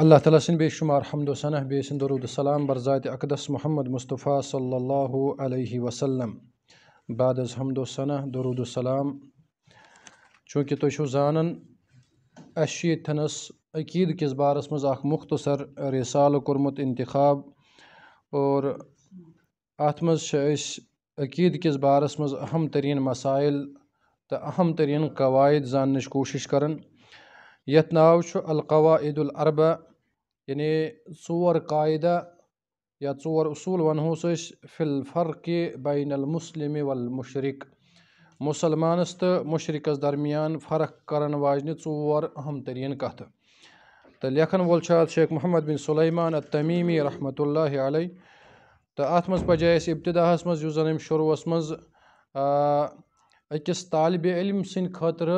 الله تعالى سن به شما حمد و سنه به سن درود السلام بر ذات اقدس محمد مصطفى صلى الله عليه وسلم بعد از حمد و سنه درود السلام چونك تو شو زانن اشي تنس اكيد ییٚتھَنَس عقیٖد کِس بارَس منٛز اَکھ مُختصر رِسالہٕ کوٚرمُت اِنتخاب اور اتمز منٛز اكيد أسۍ عقیٖد کِس بارَس منٛز اہم تریٖن مسایِل تہٕ اہم تریٖن قواعد زاننٕچ کوٗشِش کرن يتناوش ناو چھُ القواعد العربہ یعنی ژور قاعدہ یا ژور اصول ونہ فل فرق بین المسلم والمشرک مسلمانس تو مشرق درمیان فرق کرن واجنہ ژور اہم ترین کتھ تو لکھن وول شیخ محمد بن سلیمان ال تمیمی رحمۃ اللہ علیہ تو ات من پہایا اہم ابتداس مزہ ام شروعس مز اکس طالب علم سند خاطر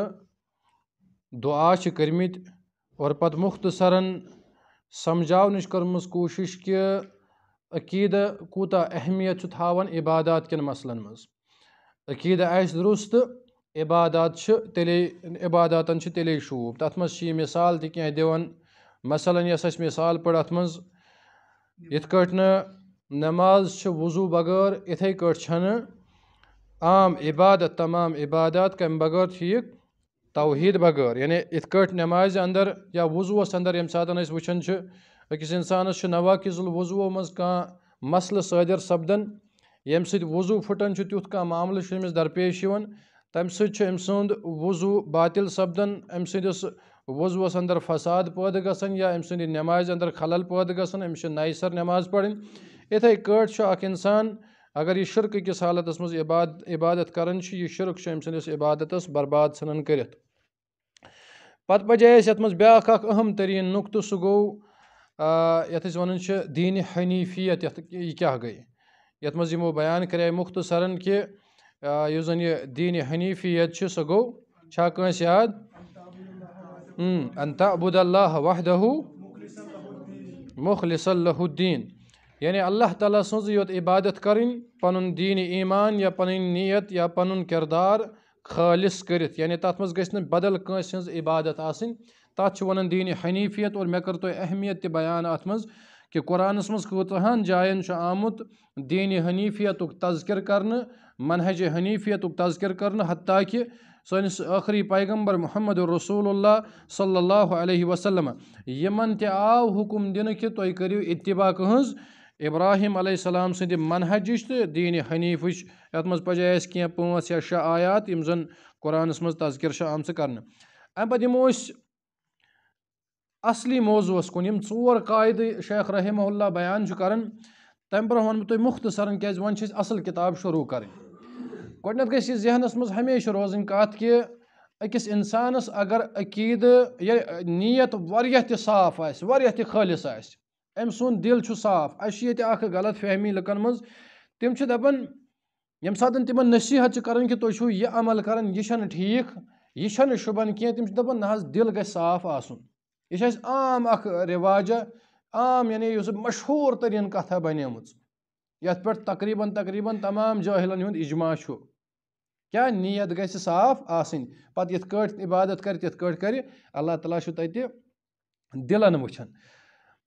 دعا کرمت اور کرختصر کوٗشِش کہِ عقیدہ کوٗتاہ اہمیت تھاوان عبادات كی مسلن آسہِ آرست عبادات یۄس عبادات مِثال شوب اَتھ منٛز مثال کٲٹھۍ نہٕ نٮ۪ماز مثال وضوٗ نماز وضو بغیر چھَنہٕ عام عبادت تمام عبادات کَمہِ بغیر ٹھیک توحید بغیر یعنی نٮ۪مازِ اندر یا چھُ اندر یم منٛز کانٛہہ انسان صٲدِر سَپدان مسل سۭتۍ وضوٗ پھٕٹان وضو تیُتھ کانٛہہ معاملہٕ چھُ أمِس درپیش وضوٗ باطِل سَپدان باطل سٕنٛدِس ام سر فساد یا أمۍ ام نٮ۪مازِ اندر خلل سَر نٮ۪ماز سر نماز کٲٹھۍ چھُ اَکھ انسان اگر یہ شرک کس حالت مز عباد عبادت چھ یہ شرک سندس عبادت برباد کرت مز کر بیاق اہم ترین نق تو سہ ونن چھ دین حنیفیت یہ کیا گئی یمو بیان کرے مختصرن کہ اس زن یہ دین حنیفیت چھا کنس یاد تعبد اللہ وحدہ مخلص صح الدین یعنی اللہ تعالیٰ یوت عبادت کرن پنن دین ایمان یا پنن نیت یا پنن کردار خالص کرت یعنی تات مز مزہ بدل قنس ہن عبادت آسن تات ونن دین حنیفیت تی بیان آت مز کہ قرآن مزہ جائن آمد دین حنیفیت تذکر کرن منہج حنیفیت تذکر کہ سنس آخری پیغمبر محمد الرسول اللہ صلی اللہ علیہ وسلم آو تک دن کہ اتباق ہنز ابراہیم علیہ السلام سند منہج تو دین حنیف یت مز پہ کی پانچ یا شہ آیات یم زن قرآن مز تذکر آمت کرنے ام پہ دمو اصلی موضوع کن ور قائد شیخ رحمہ اللہ بیان کران تمہ برہ ون تھی مختصرا کیاز ون اصل کتاب شروع کریں گۄڈنیٚتھ گژھِ یہِ ذہنَس منٛز ہمیشہِ روزٕنۍ کَتھ کہِ أکِس اِنسانَس اگر عقیٖدٕ یا نیت واریاہ تہِ صاف آسہِ واریاہ تہِ خٲلِص آسہِ صاف ییٚتہِ اَکھ غلط فہمی لکن مز نصیٖحت چھِ کَران کہِ تُہۍ کی یہِ عمل حظ ٹھیک یہ صاف آسُن یہِ دل اَسہِ عام رِواجہ عام یعنی اس مشہور ترن کتہ بنی مچ پہ تقریباً تقرباً تمام جالن اجماع کیا نیت صاف یِتھ کٲٹھۍ عبادت تِتھ کٲٹھۍ کَرِ اللہ تعالیٰ دِلَن وٕچھان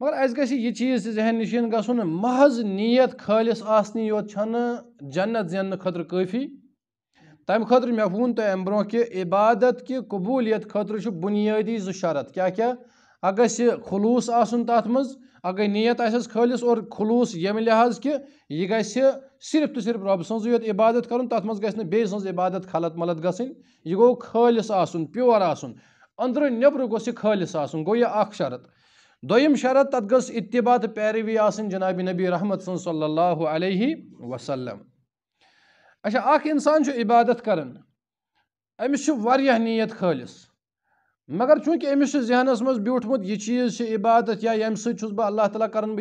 مگر اس یہِ یہ چیز ذہن نشین گھن محض نیت خالص چھَنہٕ جنت زین خطر تَمہِ خٲطرٕ خطر ووٚن تو ام برونٛہہ کہ عبادت کہ قبولیت خطرہ کیٛاہ زرط کیا گھس خلوص آن تات من اگر نیت آس خالص الوصی یم لحاظ کہ یہ صرف تو صرف رب سٕنٛزٕے یوت عبادت تَتھ منٛز گژھِ نہٕ بیس سن عبادت خلط ملت یہِ گو خالص آسُن پیور یہِ اندر نبر گوس یہ خالص شرط دویم شرط تت گھس اتبادت پیروی آن نبی رحمت سن صلی اللہ علیہ وسلم اچھا اخ انسان جو عبادت کرن امس نیت خالص مگر چونکہ امس ذہنس مز بیٹھمت یہ چیز عبادت یا یم چھس بہ اللہ تعالیٰ کرض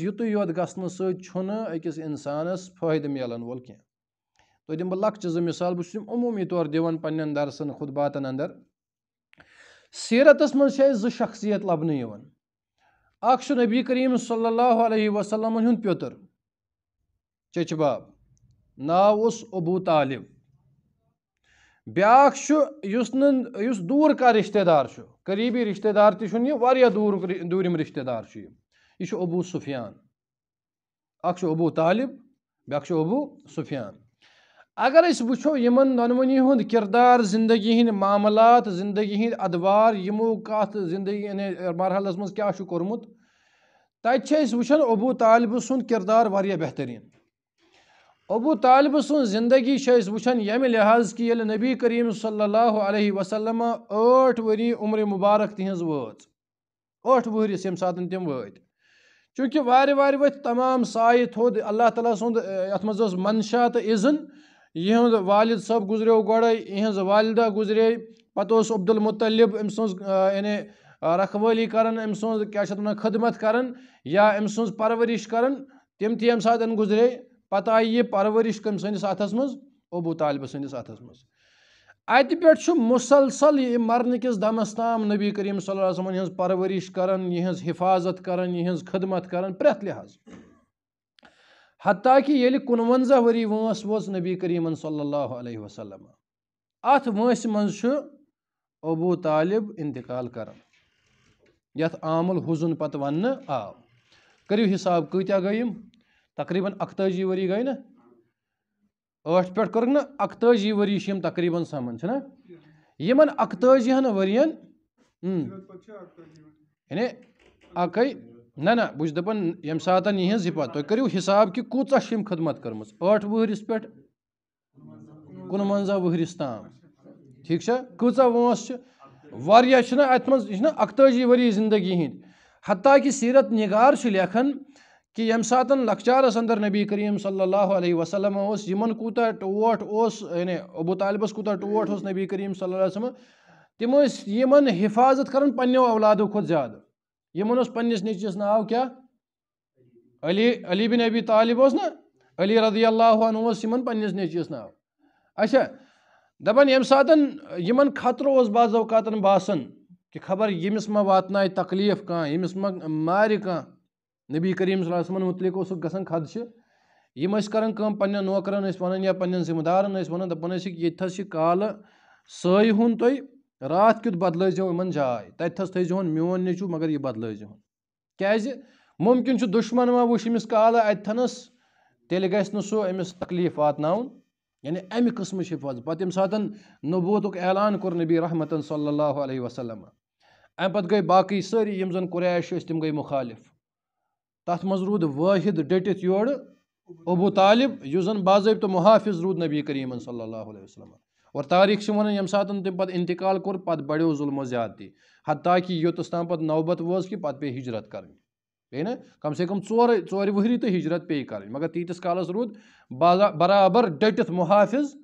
یہوت گھسن سنک اِنسان فائدہ ملن وول کی تھی دم بہت لکچہ زم مثال بس عمومی طور دن درسن خود بات اندر سیرتس مز زٕ شخصیت لبنہٕ یِوان اکھ چھُ نبی کریٖم صلی اللہ علیہ وسلمن ہُنٛد پیوٚتُر چیٚچہِ باب ناو اوس ابوٗ طالب بیٛاکھ چھُ یُس نہٕ یُس دوٗر کا رِشتہٕ دار چھُ قریٖبی رِشتہٕ دار تہِ چھُنہٕ یہِ واریاہ دوٗرُک دوٗرِم رِشتہٕ دار چھُ یہِ یہِ چھُ ابوٗ سُفیان اکھ چھُ ابوٗ طالب بیٛاکھ چھُ ابوٗ سُفیان اگر اس وچھو یمن دنونی ہند کردار زندگی ہند معاملات زندگی ہند ادوار یمو کات زندگی ہند یعنی مرحل ازمز کیا شو کرمت تا اچھے اس وچھن ابو طالب سن کردار واریاہ بہترین ابو طالب سن زندگی شاہ اس وچھن یم لحاظ کی یل نبی کریم صلی اللہ علیہ وسلم اٹھ وری عمر مبارک تیہنز ورد اٹھ وری سیم ساتھ انتیم ورد چونکہ واری واری وقت تمام سائی تھو اللہ تعالیٰ سن اتمزز منشا تا ازن یہند والد صاحب گزرے گوڑے اہز والدہ گزرے پتہ اس عبد المطلب ام سن یعنی رکھوالی کرن ام سن کیا خدمت کرن یا ام سن پرورش کرن تم تہ یم ساتن گزرے پتہ آئی یہ پرورش کم سندس اتس من ابو طالب سندس اتس من ات پہ مسلسل یہ مرن کس دمس تام نبی کریم صلی اللہ علیہ وسلم ہز پرورش کرن یہ حفاظت کرن یہ خدمت کرن پریت لحاظ حتیٰ کہ ییٚلہِ کنواہ وری وٲنٛس ووس نبی کریم صلی اللہ علیہ وسلم ات وس مبو طالب انتقال کر یھ عم ال حزن پتہ ون آو ٲٹھ حساب کتیا گئی تقریباً ؤری وری یِم نا سَمان چھِنہ ورم تقریباً سمانجنہ ؤرۍ یَن یعنی اکئی نپا یمہ تُہۍ کٔرِو حِساب تو حساب چھِ یِم خدمت کٔرمٕژ ٲٹھ وس پٮ۪ٹھ کُنوَنٛزاہ وہرس تام ٹھیک ہے کتہ ونس کی وجہ سے اتنا اکتی وری زندگی حتیٰ کہِ سیٖرت سیرت نگار لیکھان کہ ییٚمہِ ساتَن لۄکچارَس اندر نبی کریم صلی اللہ علیہ وسلم اوس ٹوٹ ابوٗ طالب کوٗتاہ ٹوٹ اس یعنی نبی کریٖم صلی اللہ علیہ وسلم یِمَن حفاظت کَران پنٛنیو اولادو زیادہ یمن اس پنس نچس ناؤ کیا علی علی بن ابی طالب اس نا علی رضی اللہ عنہ اس یمن پنس نچس ناؤ اچھا دپان یم ساتن یمن خطر اس بعض اوقات باسن کہ خبر یمس ما واتنا تکلیف کان یمس ما مار کان نبی کریم صلی اللہ علیہ وسلم متعلق اس گسن خدشہ یم اس کرن کم پنن نوکرن اس ونن یا پنن ذمہ دارن اس ونن دپان اس یتھس کال سوی ہون توئی رات کیُتھ بدلٲیزیو یِمَن جاے تَتہِ حظ تھٲیزِہون میون نیٚچوٗ مگر یہِ بدلٲیزِہون کیٛازِ مُمکِن چھُ دُشمَن ما وٕچھ أمِس کالہٕ اَتتھَنَس تیٚلہِ گژھِ نہٕ سُہ أمِس تکلیٖف واتناوُن یعنی اَمہِ قٕسمٕچ حِفاظت پَتہٕ ییٚمہِ ساتَن نبوٗتُک اعلان کوٚر نبی رحمتن صلی اللہ علیہ وسلم اَمہِ پَتہٕ گٔے باقٕے سٲری یِم زَن قُریش ٲسۍ تِم گٔے مُخالِف تَتھ منٛز روٗد وٲحِد ڈٔٹِتھ یورٕ ابوٗ طالب یُس زَن باضٲبطہٕ مُحافِظ روٗد نبی کریٖمن صلی اللہ علیہ وسلم اور تاریخ ون یم سات تم پت انتقال کور پہ بڑیو ظلم و زیادتی حتیٰ کہ یوتس تام پت نوبت کہ کی پہ پہ حجرت کری نا کم سے کم ورے وہری تو ہجرت پی کرنی مگر تیتس کالس رود برابر ڈٹت محافظ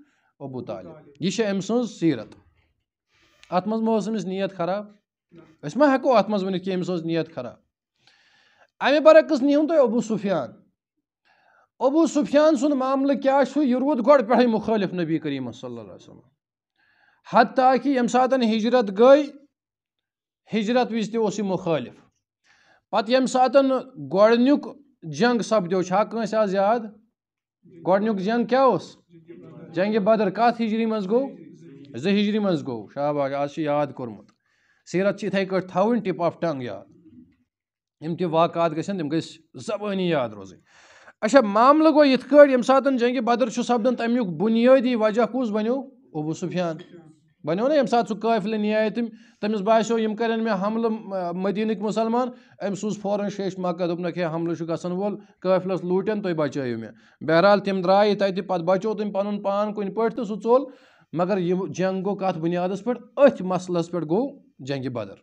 ابو طالب یہ ام سیرت ات من مہس نیت خراب اس ما ہکو ات ونت کہ نیت خراب امہ برعکس تو ابو سفیان ابو سفیان سن معاملہ کیا رود مخالف نبی کریم صلی اللہ علیہ وسلم کہ یم سات ہجرت گئی ہجرت وز مخالف پتہ یم سات گنگ سپدو کنس آز یاد جنگ کیا جنگ بدر کت ہجری مز ہجری مز گو با آج یاد کورمت سیرت اتھے کٹ تھوین ٹپ آف ٹنگ یاد ہم واقعات گیس تم گئی زبانی یاد روز اچھا معاملہ گو یہ یم سات جنگ بدر سپدان تمیک بنیادی وجہ کس بنیو ابو سفیان بنیو نا یم سات سہ قافلہ نیے تم تمس باسو یم کرن مے حملہ مدینک مسلمان ام سوز فوراً شیش مکہ دپنک ہے حملہ گسن وول قافلس لوٹن تُہۍ بچٲیِو مےٚ بہرحال تِم درٛایہِ تَتہِ پتہٕ بچو تٔمۍ پنُن پان کُنہِ پٲٹھۍ تہٕ سُہ ژوٚل مگر یہِ جنگ گوٚو کتھ بُنیادس پٮ۪ٹھ أتھۍ مسلس پٮ۪ٹھ گوٚو جنگہِ بدر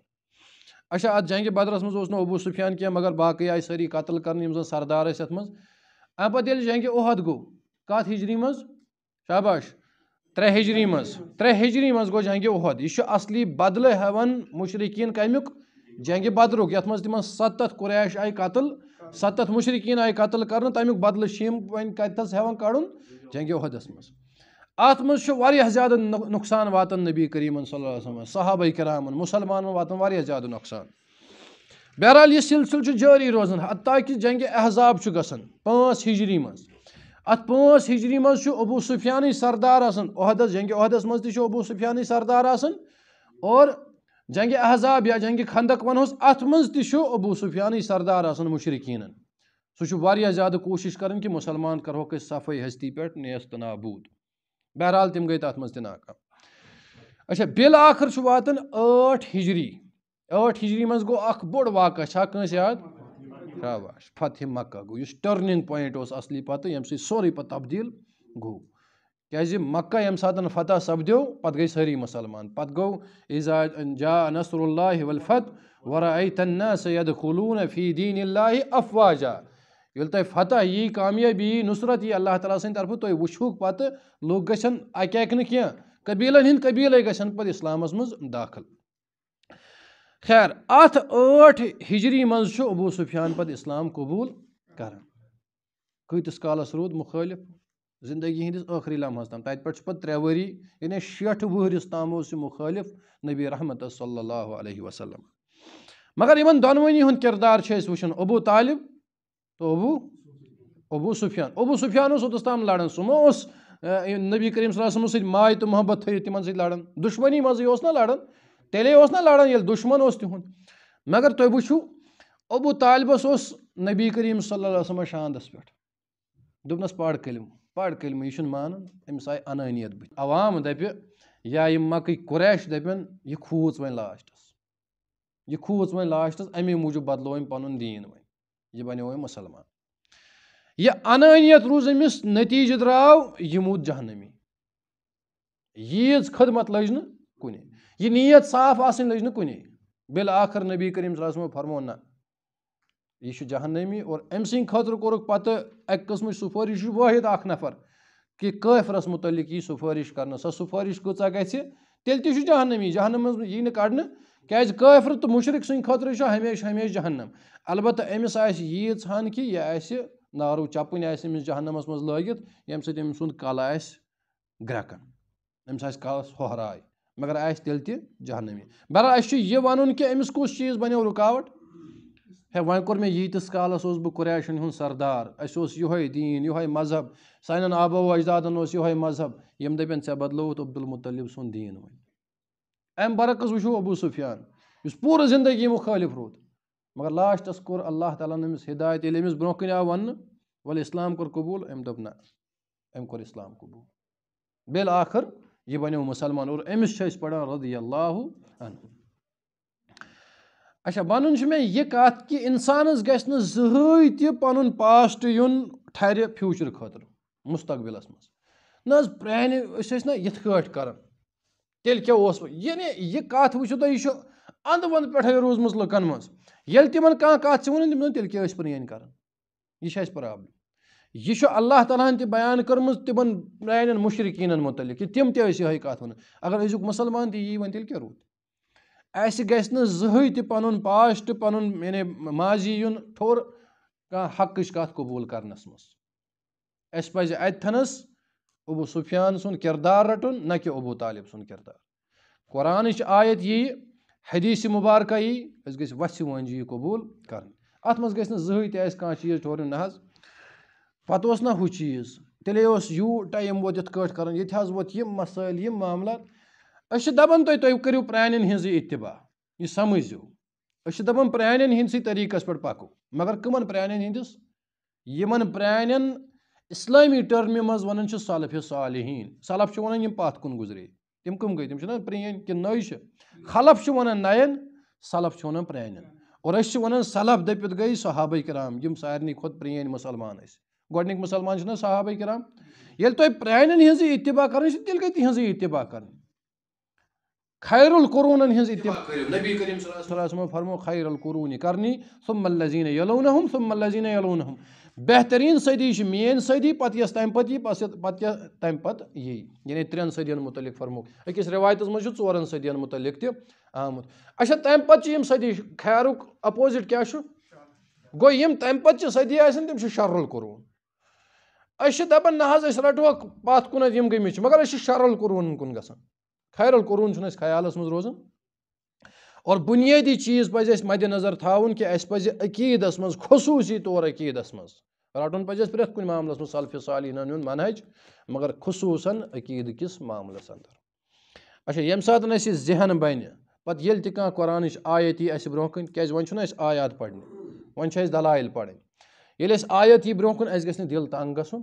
اچھا اتھ جنگہِ بدرس منٛز اوس نہٕ ابو سفیان کینٛہہ مگر باقٕے آے سٲری قتل کرنہٕ یِم زن سردار ٲسۍ اتھ منٛز ام پہ جنگہ عہد گو مز شاباش ترے ہجری مز ہجری مز گو جنگ ع عہد یہ اصلی بدلے حوان مشرقین کمی جنگہ بدرک یع من ست قریش آئی قتل ست مشرقین آئی قتل کر تمک بدلے ہیوان کڑ جنگہ عہدس مزہ زیادہ نقصان واتن نبی صلی اللہ علیہ وسلم صحابہ کرمان مسلمان واتا ویاد نقصان بہرحال یہ سلسل جاری حتیٰ کہ جنگ احزاب گسن پانچ ہجری مز پانچ ہجری ابو سفیانی سردار آہدس جنگ عہدس ابو سفیانی سردار اور جنگ احزاب یا جنگ خندق ونہوس ات من ابو سفیانی سردار آان مشرقین سہیا زیادہ کوشش کرن کہ مسلمان کروک صفستی نیست نابود بہرحال تم گئی تک مز ناکام بل آخر چات ہجری ٲٹھ ہِجری منٛز گوٚو اَکھ بوٚڑ واقع چھا کٲنٛسہِ یاد شاباش فتح مکہ گوٚو یُس ٹٔرنِنٛگ پویِنٛٹ اوس اَصلی پَتہٕ ییٚمہِ سۭتۍ سورُے پَتہٕ تبدیٖل گوٚو کیٛازِ مکہ ییٚمہِ ساتہٕ فتح سپدیو پَتہٕ گٔے سٲری مُسلمان پَتہٕ گوٚو ایٖزا جا نصر اللہ وَلفت وَرا تنا سید خلوٗن فی دیٖن اللہ افواجا ییٚلہِ تۄہہِ فتح یی کامیٲبی یی نُصرت یی اللہ تعالیٰ سٕنٛدِ طرفہٕ تُہۍ وٕچھو پَتہٕ لُکھ گژھن اَکہِ اَکہِ نہٕ کینٛہہ قبیٖلَن ہِنٛدۍ قبیٖلَے گژھن پَتہٕ اِسلامَس منٛز داخل خیر ٲٹھ ہجری چھُ ابو سفیان پتہٕ اسلام قبول کۭتِس کالس روٗد مُخٲلِف زندگی ہِنٛدِس ٲخری لمحس تام تَتہِ پٮ۪ٹھ چھُ پہ ترٛےٚ ؤری یعنی شیٹھ وس تام اوس یہِ مُخٲلِف نبی رحمتس صلی اللہ علیہ وسلم مگر یِمن دۄنوٕنی ہُنٛد دنونی ہند كردار وقت ابو طالب تو ابو ابوٗ سفیان ابو سفیان تام تع سُہ سم اوس نبی کریٖم صلی اللہ علیہ كریم سۭتۍ ماے تہٕ محبت تھٲیِتھ تِمن سۭتۍ دُشمنی منٛزٕے اوس نہ لڑان تیل اس لڑان یل دشمن اس تہد مگر تھی وچو ابو طالبس اس نبی کریم صلی اللہ علیہ وسلم شاندس پہ دس پہ کلم پا کلم یہ مانا امس آئی انانیت بت عوام دبی یا مکئی قریش دپن یہ کھوت کھو لاسٹس یہ کھو واسٹس امے موجود بدل امن پن دین و بنی اب مسلمان یہ انانیت روز امس نتیجہ دراؤ یہ جہنمی ییز خدمت لج ن یہ نیت صاف آسن لج نی بالآخر نبی کریم صلی اللہ علیہ وسلم فرمو نہ یہ جہنمی اور ام سند خطر کورک پتہ ایک قسم سفارش واحد اخ نفر کہ قفرس متعلق یہ سفارش کرنا سا سفارش کتا گھے تیل تی جہنمی جہنم یہ نہ کڑنے کیاز قفر تو مشرق سن خطر ہمیشہ ہمیشہ جہنم البتہ امس آیت ہان کہ یہ آ نارو چپن آمس جہنمس مز لگت یم سم سند کل آس گرکن امس آلس ہوہرائے مگر آئیس تیل تی جہنمی بہرحال اشی یہ وانون کے امس کو اس چیز بنی اور رکاوٹ ہے وانکور میں یہ تسکال اسوز بھی قریشن ہون سردار اسوز یو ہے دین یو مذہب سائنن آبا و اجداد انوز یو مذہب یم دے بین سے بدلوت عبد المطلب سن دین ہوئی ایم برقز وشو ابو سفیان اس پور زندگی مخالف رود مگر لاش تسکور اللہ تعالیٰ نمیس ہدایت ایلی میس بنوکنی آوان والا اسلام کو قبول ایم دبنا ایم کو اسلام قبول بیل آخر یہ بنو مسلمان اور امس پڑھا رضی اللہ عنہ اچھا ون میں یہ کات کہ انسانس گھس زہی تہ پن پاسٹ یون ٹھر فیوچر خاطر مستقبلس مز نہ پرانہ اس نا یت کٹ کر یعنی تیل کیا اس یعنی یہ کات وچھو تو یہ اند وند پہ روزم لکن مز یل تم کھانا کات ون تم تیل کیا پرین کر یہ پرابلم یہ چھ اللہ تعالیٰ ہن تہ بیان کرم تمن پرانے مشرقین متعلق کہ تم تہ یہ کات ون اگر ازیک مسلمان تہ یہ ون تیل کیا رود اس گھس نی پن پاسٹ پن یعنی ماضی یون ٹھور حقش کات قبول کرنس مس اس پہ اتنس ابو سفیان سن کردار رٹن نہ کہ ابو طالب سن کردار قرآن آیت یہ حدیث مبارکہ یہ اس گھس وسہ ونجی قبول کر ات مز گھس نی تہ کان چیز ٹورن نہ حضرت پَتہٕ اوس نہ ہُہ چیٖز تیٚلے اوس یوٗت ٹایم ووت یِتھ کٲٹھۍ کَرُن ییٚتہِ حظ ووت یِم مَسٲیِل یِم معاملات أسۍ چھِ دَپان تُہۍ تُہۍ کٔرِو پرٛانٮ۪ن ہِنٛزٕے اِتباع یہِ سَمٕجھزیو أسۍ چھِ دَپان پرٛانٮ۪ن ہِنٛدسٕے طٔریٖقَس پٮ۪ٹھ پَکو مگر کٕمَن پرٛانٮ۪ن ہِنٛدِس یِمَن پرٛانٮ۪ن اِسلٲمی ٹٔرمہِ منٛز وَنان چھِ سَلفِ صالحیٖن سَلف چھِ وَنان یِم پَتھ کُن گُزرے تِم کٕم گٔے تِم چھِنہ پرٛٲنۍ کِنہٕ نٔے چھِ خلف چھِ وَنان نَیَن سَلف چھِ وَنان پرٛانٮ۪ن اور أسۍ چھِ وَنان سَلف دٔپِتھ گٔے صحابٕے کِرام یِم سارنٕے کھۄتہٕ پرٛٲنۍ مُسلمان ٲسۍ کِرام ییٚلہِ تۄہہِ پرٛانٮ۪ن ہِنٛزٕے پرانی کَرٕنۍ چھِ تیٚلہِ گئی تِہِنٛزٕے اتباع کَرٕنۍ خیر القرون خیر القرون کرنی یلونہم ملہین سم یلونہم بہتریٖن صدی من سی پہ یس تمہیں یعنی ترن صدی متعلق فرموک اکس روایت منتظر ٹورن صدی متعلق آمُت اچھا یِم صدی خیر یِم کیا پَتہٕ تمہیں صدی چھِ شَرُل قروٗن اب نا رٹوک پن گمت مگر شرل قرون گان خیر القرون خیالس من روزان اور بنیادی چیز پہ مد نظر تاؤن کہ عقید مز خصوصی طور عقید مزن پہ پری معاملس مزہ سالین منحج مگر خصوصاً عقید کس معاملس اندر اچھا یم سات اِس ذہن بن پہ یل تک قرآن آیت یہ برک ویسے آیات پڑھ دلائل پڑھیں ییٚلہِ اَسہِ آیت یی برونٛہہ کُن اَسہِ گژھِ نہٕ دِل تنٛگ گژھُن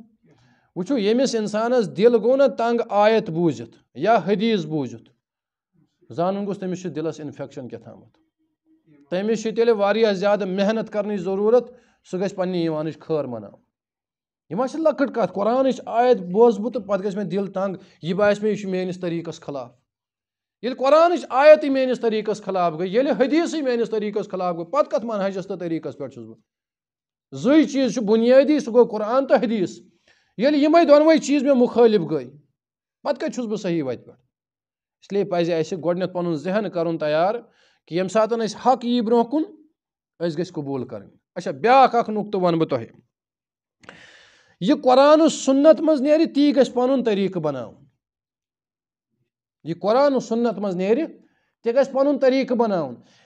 وٕچھو ییٚمِس اِنسانَس دِل گوٚو نہ تنٛگ آیت بوٗزِتھ یا حدیٖث بوٗزِتھ زانُن گوٚژھ تٔمِس چھُ دِلَس اِنفٮ۪کشَن کیٛاہ تھامُت تٔمِس چھِ تیٚلہِ واریاہ زیادٕ محنت کَرنٕچ ضٔروٗرت سُہ گژھِ پنٛنہِ ایٖمانٕچ خٲر مَناوُن یہِ ما چھِ لۄکٕٹ کَتھ قۄرانٕچ آیت بوزٕ بہٕ تہٕ پَتہٕ گژھِ مےٚ دِل تنٛگ یہِ باسہِ مےٚ یہِ چھُ میٛٲنِس طٔریٖقَس خلاف ییٚلہِ قۄرانٕچ آیتٕے میٛٲنِس طٔریٖقَس خلاف گٔے ییٚلہِ حدیٖثٕے میٛٲنِس طٔریٖقَس خلاف گوٚو پَتہٕ کَتھ منہجَس تہٕ طٔریٖقَس پٮ۪ٹھ چھُس بہٕ زٕے چیٖز چھُ بُنیٲدی سُہ گوٚو قرآن تہٕ حدیٖث ییٚلہِ یعنی یِمَے دۄنوَے چیٖز مےٚ مُخٲلِف گٔے پَتہٕ کَتہِ چھُس بہٕ صحیح وَتہِ پٮ۪ٹھ اس لیے پَزِ اَسہِ گۄڈٕنٮ۪تھ پَنُن ذہن کَرُن تیار کہِ ییٚمہِ ساتہٕ أسۍ حق یی برونٛہہ کُن أسۍ گژھِ قبوٗل کَرٕنۍ اچھا بیٛاکھ اَکھ نُقطہٕ وَنہٕ بہٕ تۄہہِ یہِ قۄران سُنت منٛز نیرِ تی گژھِ پَنُن طٔریٖقہٕ بَناوُن یہِ قۄران سُنت منٛز نیرِ تہِ گژھِ پَنُن طٔریٖقہٕ بَناوُن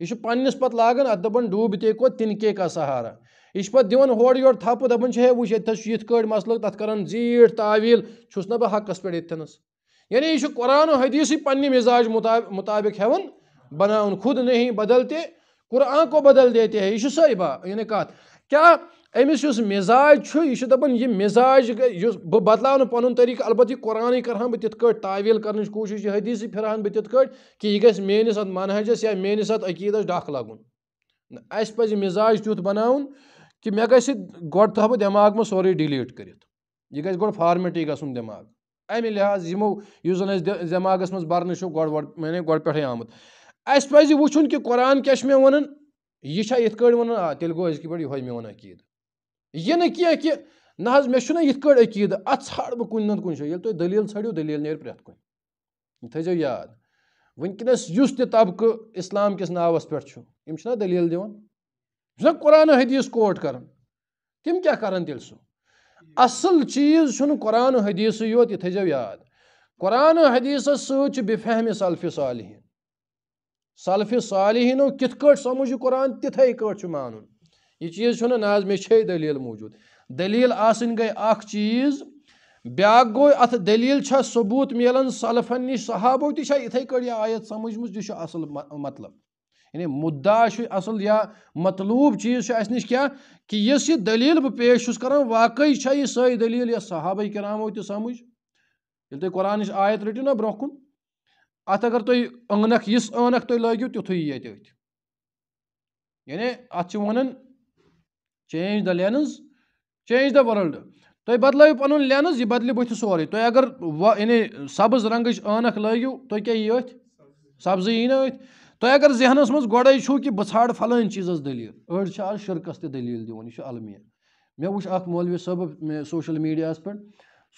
یہ پس پاگا اتن ڈوبتے کو تنکے کا سہارا یہ دن ہور یور تھپ ہے تپ یت کڑ مسلک تک کران تعویل چھس نا بہ حقس پہ یتنس یعنی یہ قرآن و حدیثی پنہ مزاج مطابق مطابق ہن خود نہیں بدل تے قرآن کو بدل دیتے ہیں یہ ہی با یعنی کات کیا امس اس مزاج یہ دپان یہ مزاج بہ بدل پن طریقہ البتہ یہ قرآن کرہ بہت تھی طویل کرنچ یہ حدیثی پھر بہت تھی کہ یہ گز میس منہجس یا میس عقید ڈکھ لگن اہس پہ مزاج تیت بن کہ مے گھا بہت دماغ سوری ڈلیٹ گوڈ فارمیٹی گھن دماغ امہ لحاظ اس دماغس مرنا پہ آمت اہس پہ وچن کہ قرآن کی ون یہ گو ازک پہ یہ عقید یہ نا منہ یہ عقیدہ اتار بہت کن نت جائے یہ تو دلیل سو دلیل نیٹ پہ یہ تھو ویس تبقہ اسلام کس ناس پہ دلیل دا قران حدیث کوٹ کرن تم کیا تھیل سہ اصل چیز قرآن حدیثی یوت یہ تیو یا بے فہم سلف سالحین سلف سالحینو کت سمجھ یہ قرآن تتھے پا مان یہ چیز نا چھے دل موجود دلیل آن گیے اک چیز بیا گیو اتھ دلیل چھا ثبوت ملان سلفن نش صحابو تا اتھے کا آیت سمجھ مجھے اصل مطلب یعنی يعع مدا چليا مطلوب چيز نش كا کہ اس دلیل بہ پیش کران واقع سے دليل يہ صحابہ كرامو تمجھ ییٚلہِ تُہۍ قۄرانٕچ آیت رٔٹِو نہ برونٛہہ کُن اَتھ اگر تُہۍ یِژھ تُہۍ لٲگِو تیُتھُے ییٚتہِ أتھۍ یعنی اَتھ چھِ وَنان change the lens change the world تُہۍ بدلٲیِو پَنُن لینٕز یہ بدلہِ بٕتھِ سوری تُہۍ اگر کیٛاہ یعنی سبز أتھۍ سبزی یی نہٕ أتھۍ تۄہہِ اگر شِرکَس تہِ دٔلیٖل دِوان یہِ چیز دلیل مےٚ وٕچھ اَکھ علمی ميں مےٚ سوشَل میٖڈیاہَس پٮ۪ٹھ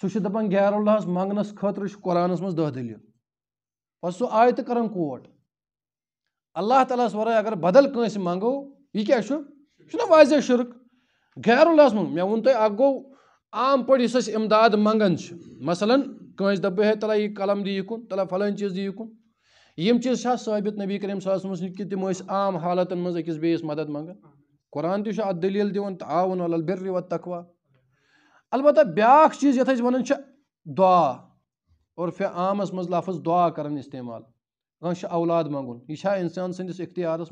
سوشل چھُ دَپان دپان اللہَس منٛگنَس خٲطرٕ چھُ قرآنس منٛز دہ دٔلیٖل پَتہٕ سُہ آیہِ تو کَران کوٹ اللہ تعالیٰ وَرٲے اگر بدل یہِ کیٛاہ چھُ یہِ چھچن واضح شرک غیر العظم میں ہوں تو اگو عام پر اس اس امداد منگن چھ مثلا کنج دب ہے تلا یہ قلم دی کن تلا فلان چیز دی کن یہ چیز شاہ صحابت نبی کریم صلی اللہ علیہ وسلم کی تیمو عام حالتا مزا کس بھی اس مدد منگن قرآن تیو شاہ الدلیل دیون تعاون علی البر و التقوی البتہ بیاک چیز یہ تھا جب انچہ دعا اور فی عام اس مزل دعا کرن استعمال انچہ اولاد منگن یہ شاہ انسان سندس اکتیار اس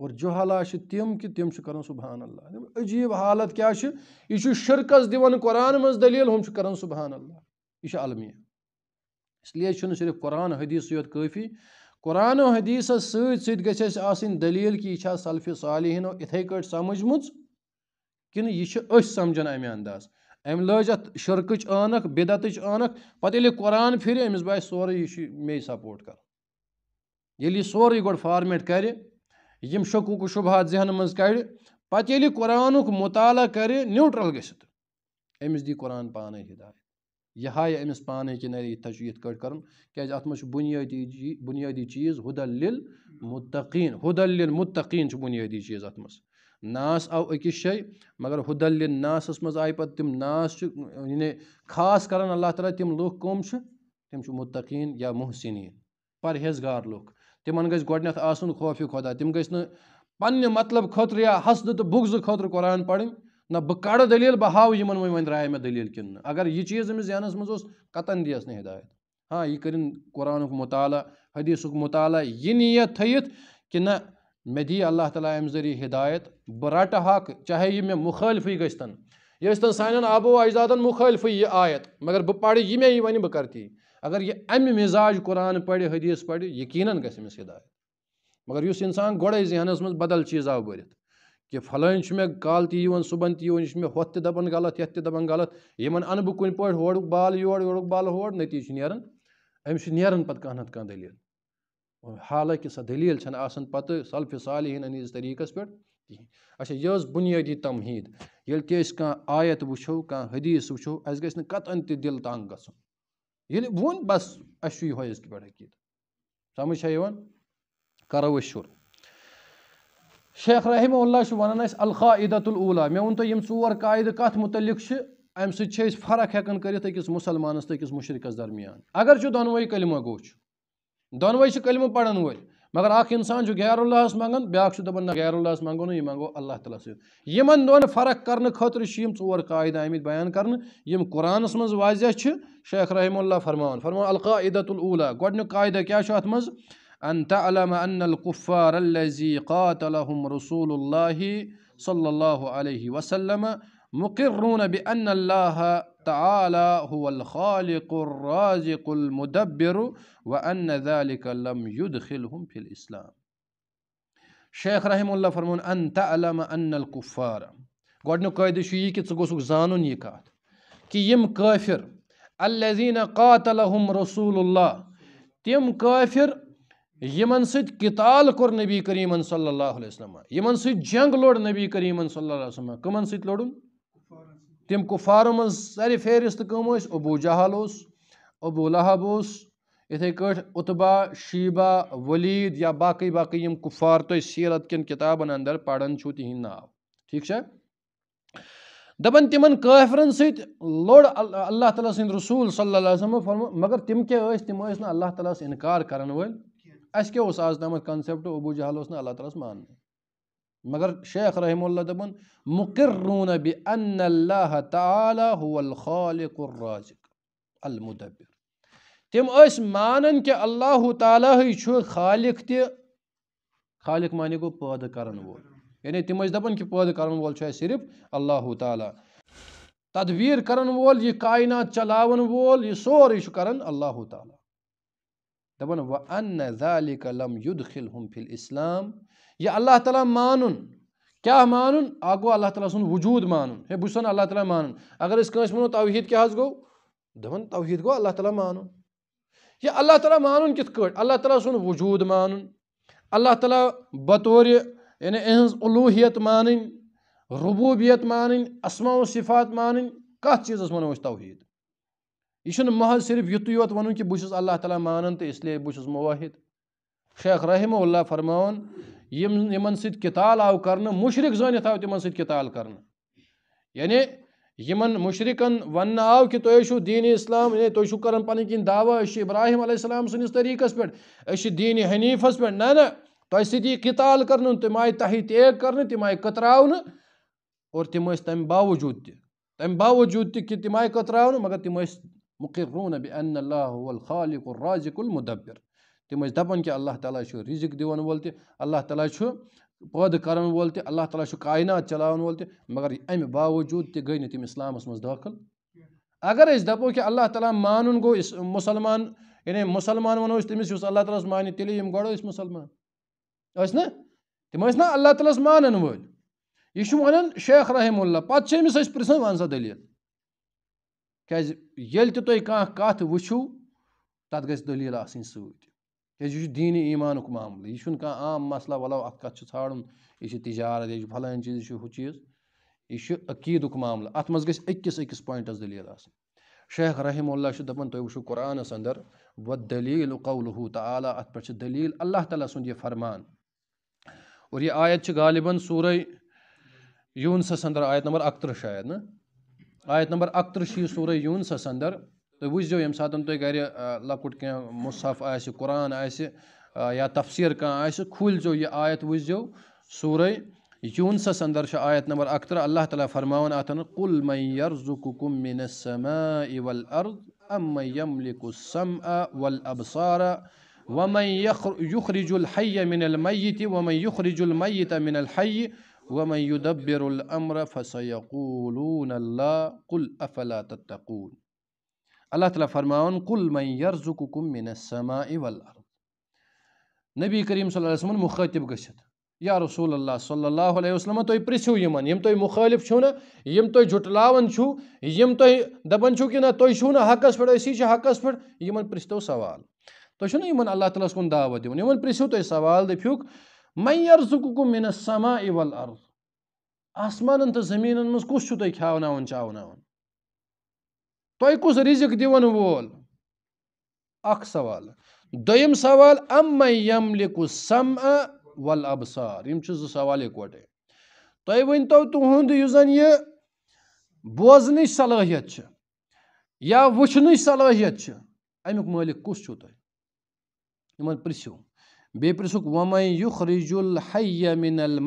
اور جہلا تم کہ تم کران سبحان اللہ یعنی عجیب حالت کیا یہ شرکس دون قرآن من دلیل ہم کران سبحان اللہ یہ علمیہ اس لیے صرف قرآن حدیث یوت کافی قرآن و حدیثی ست گھس سن دلیل کہ یہ سلف صالحین اتھے کٹ سمجھ کن یہ سمجھا امہ انداز ام لج ات لرک عنکھ بدعت پتہ یل قرآن پھر امس باس سورے یہ مے سپورٹ کر سورے گڈ فارمیٹ کر یم شکوک و شبہات ذہن من کڑ پتہ یل قرآن مطالعہ کر نیوٹرل گھت امس دی قرآن پانے ہدایت یہ ہا یہ امس پان یہ کرو اتھ بدی جی، بنیادی چیز حدل دل ہد حدل مطین بنیادی چیز اتنا ناس آو اکس جائے مگر حدل ناسس مز آئی پہ تم ناس یعنی خاص کر اللہ تعالیٰ تم کم لمس متقین یا محسنین پرہیزگار لوگ تمن گھ گۄڈنیتھ آسن خوف خدا تم گھ مطلب نہ پنہ مطلب خطرہ یا حسنہ تو بغزہ خطرہ قرآن پڑھن نہ بہ کڑ دلیل بہ ہاؤ یمن وی ون درائے مے دلیل کن اگر یہ چیز امس ذہنس من قطن دیس نہ ہدایت ہاں یہ کرن قرآن مطالعہ حدیث مطالعہ یہ نیت تھت کہ نہ مے دی اللہ تعالیٰ ام ذریعہ ہدایت بہ رٹہ حق چاہے یہ مے مخالفی گھتن یہ سانن آبو اجداد مخالفی یہ آیت مگر بہ پڑھ یہ مے یہ ون بہ کر اگر یہ امہ مزاج قرآن پڑھے حدیث پڑھے یقیناً گھس امس ہدایت مگر اس انسان گوڑے ذہنس من بدل چیز آو بھرت کہ فلان مے کال تیون صبح تیون یہ ہوت دپان غلط یت دپان غلط یمن ان بہ کن پہ ہورک بال یور یورک بال ہور نتیج نیرن امس نیرن پتہ کان نت کان دلیل حالانکہ سہ دلیل چھن آسن پتہ سلف صالحین انیز طریقس پہ اچھا یہ بنیادی تمہید یل تیس کان آیت وچھو کان حدیث وچھو اس گژھ نہ قطن تہ دل تنگ گژھن ییٚلہِ یعنی ووٚن بَس اَسہِ چھُ یِہوے أزکہِ پٮ۪ٹھ وس سَمٕجھ یوز یِوان کَرو أسۍ شُر شیخ رحمہ اللہ چھُ وَنان ونان الخا عیدۃ الولہ مے وون تم ثائید کت متعلق ہٮ۪کان کٔرِتھ أکِس مُسلمانَس تہٕ أکِس مشرقس درمیان اگر چھُ دۄنوَے دے گوٚو چھُ دۄنوَے چھِ کلمہ پڑن وٲلۍ مگر اکھ انسان جو غیر اللہ اس منگن بیاق شو دبن غیر اللہ اس منگو نہ یہ منگو اللہ تعالی سے یہ من دون فرق کرن خاطر شیم طور قاعده آمد بیان کرن یم قران اس من واضح چھ شیخ رحم اللہ فرمان فرمان القاعده الاولی گڈن قاعده کیا چھ ات من ان تعلم ان الكفار الذي قاتلهم رسول الله صلی اللہ علیہ وسلم مکر نب اللہ تعالیٰ المدر و اسلام شیخ رحیم فرمفارم گعد یہ الزیٖن قاتلہم رسول اللہ تِم کٲفِر یِمن سۭتۍ کِتال کوٚر نبی کریٖمن صلی اللہ علیہ وسلم یِمن سۭتۍ جنٛگ لوٚڑ نبی کریٖمن صلی اللہ علیہ وسلم کٕمن سۭتۍ لوٚڑُن تم من سر فہرست اس ابو جہل اس ابو لہب اتھے کٹ اتبا شیبہ ولید یا باقی باقی کفار تو سیرت کن کتابن اندر پڑھن چھو تہد ناو ٹھیک دپا تمن کافرن ست لوڑ اللہ تعالیٰ رسول صلی اللہ علیہ وسلم فرمو مگر تم کیا اللہ تعالیٰ انکار اس ویس آز نامت کنسپٹ ابو جہل اس میں اللہ سے ماننے مگر شیخ رحم اللہ دبن مقرون بان اللہ تعالی هو الخالق الرازق المدبر تم اس مانن کہ اللہ تعالی ہی چھو خالق تہ خالق مانے گو کرن وول یعنی تم اس دبن کہ پود کرن وول کرانول صرف اللہ تعالیٰ تدویر وول یہ کائنات چلاون وول یہ سوری کرن اللہ تعالی دپان و ان ذالک لم یدخلہم فی الاسلام یہ اللہ تعالیٰ مانن کیا مانن گو اللہ تعالیٰ مانن ہے بس اللہ تعالیٰ مانن اگر اس کنس منو توحید کیا گو دپان توحید گو اللہ تعالیٰ مانن یہ اللہ تعالیٰ مانن کت کٹ اللہ تعالیٰ سن وجود مانن اللہ تعالیٰ بطور یعنی اہن الوحیت مانن ربوبیت مانن اسماء و صفات مانن کت چیز توحید یہ چھو محض صرف یتو یوت ونو کہ بوشس اللہ تعالیٰ مانن تے اس لیے بوشس موحد شیخ رحمہ اللہ فرماون یم یمن سیت کتال او کرن مشرک زون تھاو تے من سیت کتال کرن یعنی یمن مشرکن ون او کہ تو ایشو دین اسلام نے یعنی تو شکرن پن کی دعوی ایش ابراہیم علیہ السلام سن اس طریقے اس پر ایش دین حنیف اس نہ نہ تو اس دی کتال کرن تے مائی تحت تیگ کرن تے مائی کتراون اور تے مست تم باوجود تے تم باوجود کہ تم مائی کتراون مگر تم مست مقرون بأن الله هو الخالق الرازق المدبر تم دہ اللہ تعالیٰ رزق دول تعالیٰ پودہ کرول تلّہ تعالیٰ کا قائنات چلان مگر امہ باوجود تے تم اسلام منتل اگر دپو کہ اللہ تعالیٰ مان گو اس مسلمان یعنی مسلمان وو تمہس اللہ تعالی مانے تیل ہی گڑ مسلمان یس نا تم نا اللہ تعالی مان و یہ شیخ رحم اللہ پہ پہن سا دلیل کیازِ ییٚلہِ تہِ تُہۍ کانٛہہ کَتھ وٕچھِو تَتھ گژھِ دٔلیٖل آسٕنۍ سۭتۍ کیٛازِ یہِ چھُ دیٖنی ایٖمانُک معاملہٕ یہِ چھُنہٕ کانٛہہ عام مَسلہٕ وَلو اَتھ کَتھ چھُ ژھانڈُن یہِ چھِ تِجارت یہِ چھُ فَلٲنۍ چیٖز یہِ چھُ ہُہ چیٖز یہِ چھُ عقیٖدُک معاملہٕ اَتھ منٛز گژھِ أکِس أکِس پویِنٛٹَس دٔلیٖل آسٕنۍ شیخ رحم اللہ چھُ دَپان تُہۍ وٕچھِو قرآنَس اَندَر وَ دٔلیٖل قولہوٗ تعلیٰ اَتھ پٮ۪ٹھ چھِ دٔلیٖل اللہ تعالیٰ سُنٛد یہِ فرمان اور یہِ آیت چھِ غالِباً سورُے یوٗنسَس اَندَر آیت نمبر اَکتٕرٛہ شاید نہ آیت نمبر چھِ یہِ سورہ یوٗنسَس اَندَر تُہۍ وٕچھ زیو ییٚمہِ اندر وجوہ گَرِ لۄکُٹ کینٛہہ مُصحف آسہِ قرآن آسہِ آسہِ یا تفسیٖر کانٛہہ آ زیو یہِ آیت وٕچھ زیو سورہ یوٗنسَس اَندَر چھِ آیت نمبر اکتر اللہ تعالیٰ فرماوان اَتھَن کُل فرما ومن يدبر الامر فسیقولون الله قل افلا تتقون اللہ تعالیٰ فرماؤن قل من من يرزقكم السماء والارض نبی کریم صلی اللہ علیہ وسلم مخاطب گشت یا رسول اللہ صلی اللہ علیہ وسلم صحیح پن تم مخالف نا تٹلانچہ دپانہ تیچس پسی حقس پن پو سوال تا اللہ تعالیٰ کن دعوت دونوں پہ سوال دفک مئی عرض سما ورض آسمان تو زمین من کھس تیار کان تہ کس رزق دون وول سوال سوال دویم دول اوال دوال سم ابسار ز سوال اکوٹے تہ زن یہ بوزن صلاحیت چھ یا وچنچ صلاحیت چھ امیک مالک کس تہ یمن پو بیمائی یخ رج الہ من ال